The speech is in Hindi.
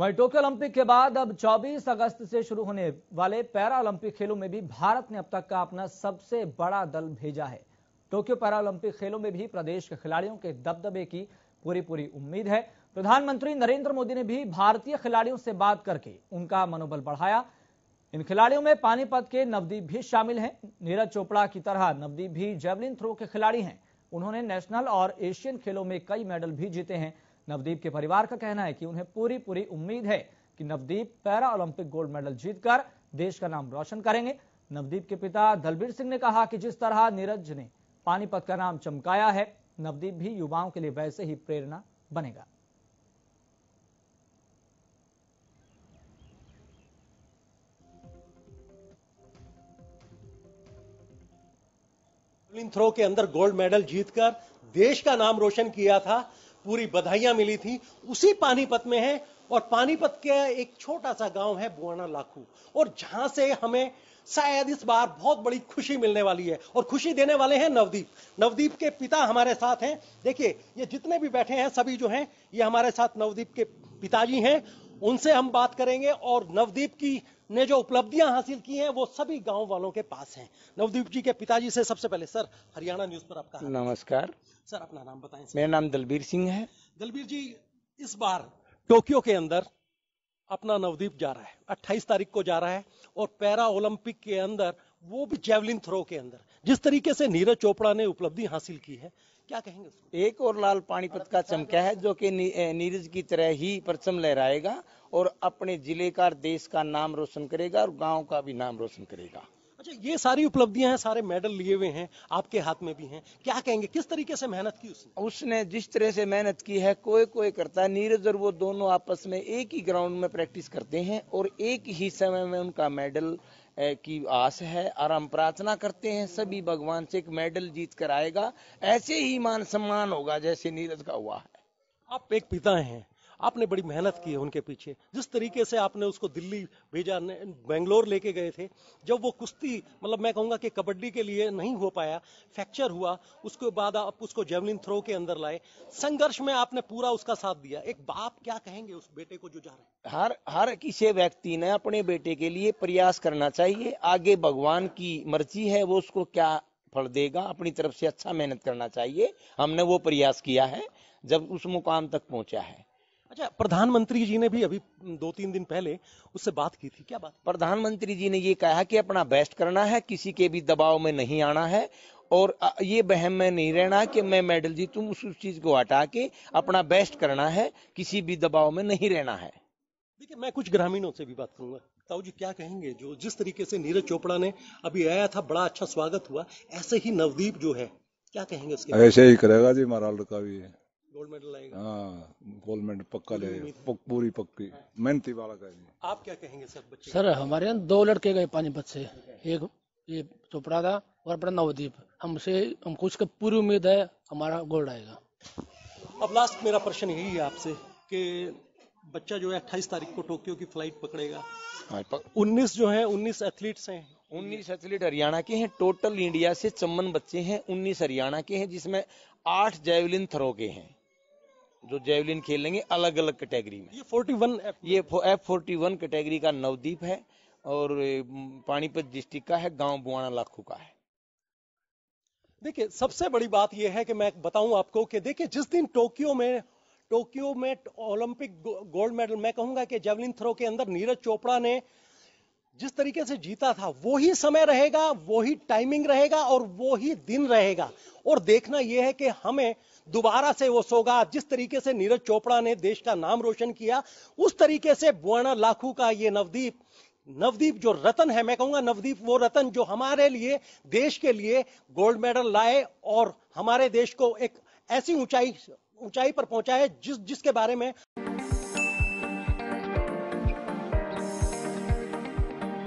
वहीं टोक्यो ओलंपिक के बाद अब 24 अगस्त से शुरू होने वाले पैरा ओलंपिक खेलों में भी भारत ने अब तक का अपना सबसे बड़ा दल भेजा है टोक्यो पैरा ओलंपिक खेलों में भी प्रदेश के खिलाड़ियों के दबदबे की पूरी पूरी उम्मीद है प्रधानमंत्री नरेंद्र मोदी ने भी भारतीय खिलाड़ियों से बात करके उनका मनोबल बढ़ाया इन खिलाड़ियों में पानीपत के नवदीप भी शामिल हैं नीरज चोपड़ा की तरह नवदीप भी जेवलिन थ्रो के खिलाड़ी हैं उन्होंने नेशनल और एशियन खेलों में कई मेडल भी जीते हैं नवदीप के परिवार का कहना है कि उन्हें पूरी पूरी उम्मीद है कि Navdeep para Olympic gold medal जीतकर देश का नाम रोशन करेंगे नवदीप के पिता दलबीर सिंह ने कहा कि जिस तरह नीरज ने पानीपत का नाम चमकाया है नवदीप भी युवाओं के लिए वैसे ही प्रेरणा बनेगा थ्रो के अंदर गोल्ड मेडल जीतकर देश का नाम रोशन किया था पूरी बधाइयां मिली थी उसी पानीपत में है और पानीपत के एक छोटा सा गांव है बुआना लाखू और जहां से हमें शायद इस बार बहुत बड़ी खुशी मिलने वाली है और खुशी देने वाले हैं नवदीप नवदीप के पिता हमारे साथ हैं देखिए ये जितने भी बैठे हैं सभी जो हैं ये हमारे साथ नवदीप के पिताजी हैं उनसे हम बात करेंगे और नवदीप की ने जो उपलब्धियां हासिल की हैं वो सभी गांव वालों के पास हैं नवदीप जी के पिताजी से सबसे पहले सर हरियाणा न्यूज पर आपका नमस्कार सर अपना नाम बताएं मेरा नाम दलबीर सिंह है दलबीर जी इस बार टोक्यो के अंदर अपना नवदीप जा रहा है अट्ठाईस तारीख को जा रहा है और पैरा ओलंपिक के अंदर वो भी जेवलिन थ्रो के अंदर जिस तरीके से नीरज चोपड़ा ने उपलब्धि हासिल की है क्या कहेंगे उसको एक और लाल पानीपत का चमका है जो कि नीरज की तरह ही परचम लहराएगा और अपने जिले का देश का नाम रोशन करेगा और गाँव का भी नाम रोशन करेगा अच्छा ये सारी उपलब्धियां हैं सारे मेडल लिए हुए हैं आपके हाथ में भी हैं क्या कहेंगे किस तरीके से मेहनत की उसने उसने जिस तरह से मेहनत की है कोई कोई करता है नीरज और वो दोनों आपस में एक ही ग्राउंड में प्रैक्टिस करते हैं और एक ही समय में उनका मेडल की आस है और हम प्रार्थना करते हैं सभी भगवान से एक मेडल जीत कर आएगा ऐसे ही मान सम्मान होगा जैसे नीरज का हुआ है आप एक पिता हैं आपने बड़ी मेहनत की है उनके पीछे जिस तरीके से आपने उसको दिल्ली भेजा बेंगलोर लेके गए थे जब वो कुश्ती मतलब मैं कहूँगा कि कबड्डी के लिए नहीं हो पाया फ्रैक्चर हुआ उसके बाद आप उसको जेवलिन थ्रो के अंदर लाए संघर्ष में आपने पूरा उसका साथ दिया एक बाप क्या कहेंगे उस बेटे को जो जा रहे हर हर किसी व्यक्ति ने अपने बेटे के लिए प्रयास करना चाहिए आगे भगवान की मर्जी है वो उसको क्या फल देगा अपनी तरफ से अच्छा मेहनत करना चाहिए हमने वो प्रयास किया है जब उस मुकाम तक पहुंचा है अच्छा प्रधानमंत्री जी ने भी अभी दो तीन दिन पहले उससे बात की थी क्या बात प्रधानमंत्री जी ने ये कहा कि अपना बेस्ट करना है किसी के भी दबाव में नहीं आना है और ये बहम में नहीं रहना कि मैं मेडल जीतू उस चीज को हटा के अपना बेस्ट करना है किसी भी दबाव में नहीं रहना है देखिए मैं कुछ ग्रामीणों से भी बात करूंगा ताऊ जी क्या कहेंगे जो जिस तरीके से नीरज चोपड़ा ने अभी आया था बड़ा अच्छा स्वागत हुआ ऐसे ही नवदीप जो है क्या कहेंगे उसके ऐसे ही करेगा जी हमारा लड़का भी है गोल्ड मेडल गोल्ड मेडल पक्का ले पक, पूरी पक्की मेहनती वाला का आप क्या कहेंगे सर बच्चे सर हमारे यहाँ दो लड़के गए पानीपत से एक ये चोपड़ा था और अपना नवदीप हमसे कुछ का पूरी उम्मीद है हमारा गोल्ड आएगा अब लास्ट मेरा प्रश्न यही है आपसे कि बच्चा जो है अट्ठाईस तारीख को टोक्यो की फ्लाइट पकड़ेगा हाँ, उन्नीस जो है उन्नीस एथलीट्स हैं उन्नीस एथलीट हरियाणा के हैं टोटल इंडिया से चम्बन बच्चे हैं उन्नीस हरियाणा के हैं जिसमें आठ जैवलिन थ्रो के हैं जो जेवलिन लेंगे अलग अलग कैटेगरी में ये 41 ये एफ फोर्टी वन कैटेगरी का नवदीप है और पानीपत डिस्ट्रिक्ट का है गांव बुआना लाखू का है देखिए सबसे बड़ी बात यह है कि मैं बताऊं आपको कि देखिए जिस दिन टोक्यो में टोक्यो में ओलंपिक गोल्ड मेडल मैं कहूंगा कि जेवलिन थ्रो के अंदर नीरज चोपड़ा ने जिस तरीके से जीता था वो ही समय रहेगा वो ही टाइमिंग रहेगा और वो ही दिन रहेगा और देखना यह है कि हमें दोबारा से वो सोगा जिस तरीके से नीरज चोपड़ा ने देश का नाम रोशन किया उस तरीके से बुआना लाखू का ये नवदीप नवदीप जो रतन है मैं कहूंगा नवदीप वो रतन जो हमारे लिए देश के लिए गोल्ड मेडल लाए और हमारे देश को एक ऐसी ऊंचाई ऊंचाई पर पहुंचाए जिस जिसके बारे में